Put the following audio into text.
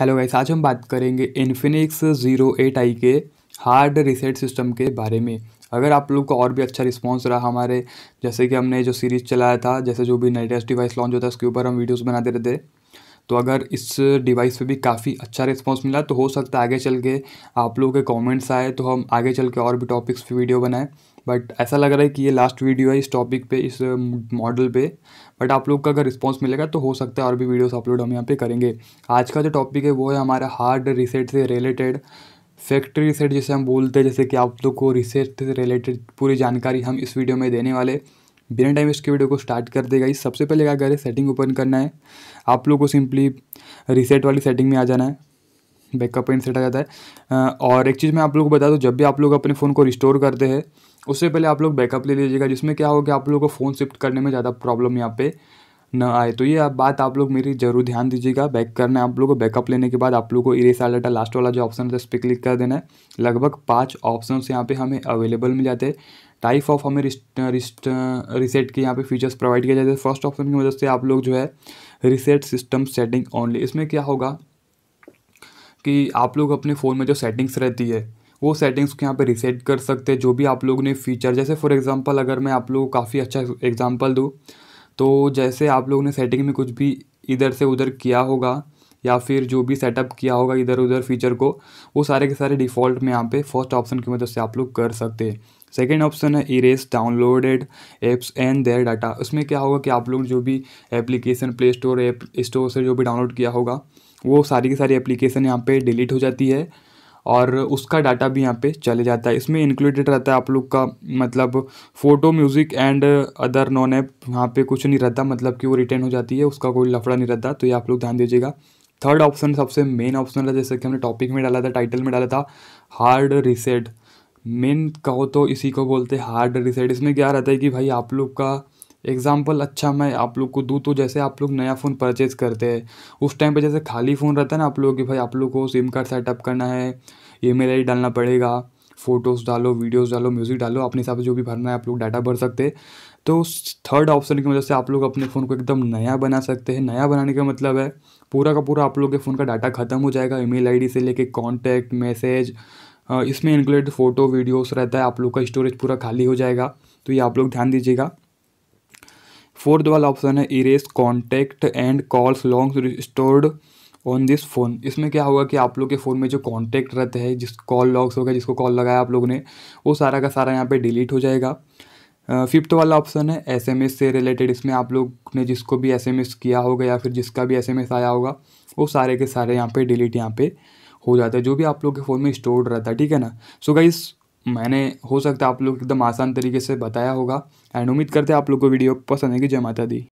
hello guys आज हम बात करेंगे इन्फिनिक्स ज़ीरो एट आई के हार्ड रिसेट सिस्टम के बारे में अगर आप लोग को और भी अच्छा रिस्पांस रहा हमारे जैसे कि हमने जो सीरीज़ चलाया था जैसे जो भी नेटेस्ट डिवाइस लॉन्च होता है उसके ऊपर हम वीडियोस बनाते रहते हैं तो अगर इस डिवाइस पे भी काफ़ी अच्छा रिस्पॉन्स मिला तो हो सकता है आगे चल के आप लोगों के कमेंट्स आए तो हम आगे चल के और भी टॉपिक्स पे वीडियो बनाएं बट ऐसा लग रहा है कि ये लास्ट वीडियो है इस टॉपिक पे इस मॉडल पे बट आप लोग का अगर रिस्पांस मिलेगा तो हो सकता है और भी वीडियोस अपलोड हम यहाँ पर करेंगे आज का जो टॉपिक है वो है हमारा हार्ड रिसेट से रिलेटेड फैक्ट्री रिसेट जिसे हम बोलते हैं जैसे कि आप लोग को रिसेट से रिलेटेड पूरी जानकारी हम इस वीडियो में देने वाले बिना टाइम वेस्ट के वीडियो को स्टार्ट कर देगा इस सबसे पहले क्या करें सेटिंग ओपन करना है आप लोग को सिंपली रिसेट वाली सेटिंग में आ जाना है बैकअप पॉइंट सेट आ जाता है और एक चीज़ मैं आप लोग को बता दूँ जब भी आप लोग अपने फ़ोन को रिस्टोर करते हैं उससे पहले आप लोग बैकअप ले लीजिएगा जिसमें क्या होगा आप लोग को फ़ोन शिफ्ट करने में ज़्यादा प्रॉब्लम यहाँ पे ना आए तो ये आप बात आप लोग मेरी जरूर ध्यान दीजिएगा बैक करना आप लोग को बैकअप लेने के बाद आप लोग को इरेस आलर्ट लास्ट वाला जो ऑप्शन होता है उस पर क्लिक कर देना है लगभग पाँच ऑप्शन यहाँ पे हमें अवेलेबल मिल जाते हैं टाइप ऑफ हमें रिस्ट रिस्ट रिसेट के यहाँ पे फीचर्स प्रोवाइड किया जाते हैं फर्स्ट ऑप्शन की मदद से आप लोग जो है रिसेट सिस्टम सेटिंग ओनली इसमें क्या होगा कि आप लोग अपने फ़ोन में जो सेटिंग्स रहती है वो सेटिंग्स को यहाँ पे रिसेट कर सकते हैं जो भी आप लोग ने फीचर जैसे फॉर एग्जांपल अगर मैं आप लोग को काफ़ी अच्छा एग्जांपल दूँ तो जैसे आप लोगों ने सेटिंग में कुछ भी इधर से उधर किया होगा या फिर जो भी सेटअप किया होगा इधर उधर फीचर को वो सारे के सारे डिफ़ॉल्ट में यहाँ पे फर्स्ट ऑप्शन की मदद से आप लोग कर सकते हैं सेकेंड ऑप्शन है erase downloaded apps and their data उसमें क्या होगा कि आप लोग जो भी application play store app store से जो भी डाउनलोड किया होगा वो सारी की सारी एप्लीकेशन यहाँ पे डिलीट हो जाती है और उसका डाटा भी यहाँ पे चले जाता है इसमें इंक्लूडेड रहता है आप लोग का मतलब photo music and other non app यहाँ पे कुछ नहीं रहता मतलब कि वो रिटर्न हो जाती है उसका कोई लफड़ा नहीं रहता तो ये आप लोग ध्यान दीजिएगा थर्ड ऑप्शन सबसे मेन ऑप्शन रहा जैसे कि हमने टॉपिक में डाला था टाइटल में डाला था हार्ड रिसेट मेन कहो तो इसी को बोलते हैं हार्ड रिसेट इसमें क्या रहता है कि भाई आप लोग का एग्ज़ाम्पल अच्छा मैं आप लोग को दूँ तो जैसे आप लोग नया फ़ोन परचेज़ करते हैं उस टाइम पे जैसे खाली फ़ोन रहता है ना आप लोग कि भाई आप लोग को सिम कार्ड सेटअप करना है ई मेल आई डालना पड़ेगा फ़ोटोज़ डालो वीडियोज़ डालो म्यूज़िक डालो अपने हिसाब से जो भी भरना है आप लोग डाटा भर सकते हैं तो उस थर्ड ऑप्शन की वजह से आप लोग अपने फ़ोन को एकदम नया बना सकते हैं नया बनाने का मतलब है पूरा का पूरा आप लोग के फ़ोन का डाटा ख़त्म हो जाएगा ईमेल आईडी से लेके कॉन्टैक्ट मैसेज इसमें इंक्लूड फ़ोटो वीडियोस रहता है आप लोग का स्टोरेज पूरा खाली हो जाएगा तो ये आप लोग ध्यान दीजिएगा फोर्थ वाला ऑप्शन है erase contact and calls long restored on this phone इसमें क्या होगा कि आप लोग के फ़ोन में जो कॉन्टैक्ट रहते हैं जिस कॉल लॉग्स हो गया जिसको कॉल लगाया आप लोग ने वो सारा का सारा यहाँ पे डिलीट हो जाएगा फिफ्थ वाला ऑप्शन है एसएमएस से रिलेटेड इसमें आप लोग ने जिसको भी एसएमएस किया होगा या फिर जिसका भी एसएमएस आया होगा वो सारे के सारे यहाँ पे डिलीट यहाँ पे हो जाता है जो भी आप लोग के फ़ोन में स्टोर्ड रहता है ठीक है ना सो so गाइस मैंने हो सकता है आप लोग एकदम आसान तरीके से बताया होगा एंड उम्मीद करते हैं आप लोग को वीडियो पसंद आएगी जय माता दी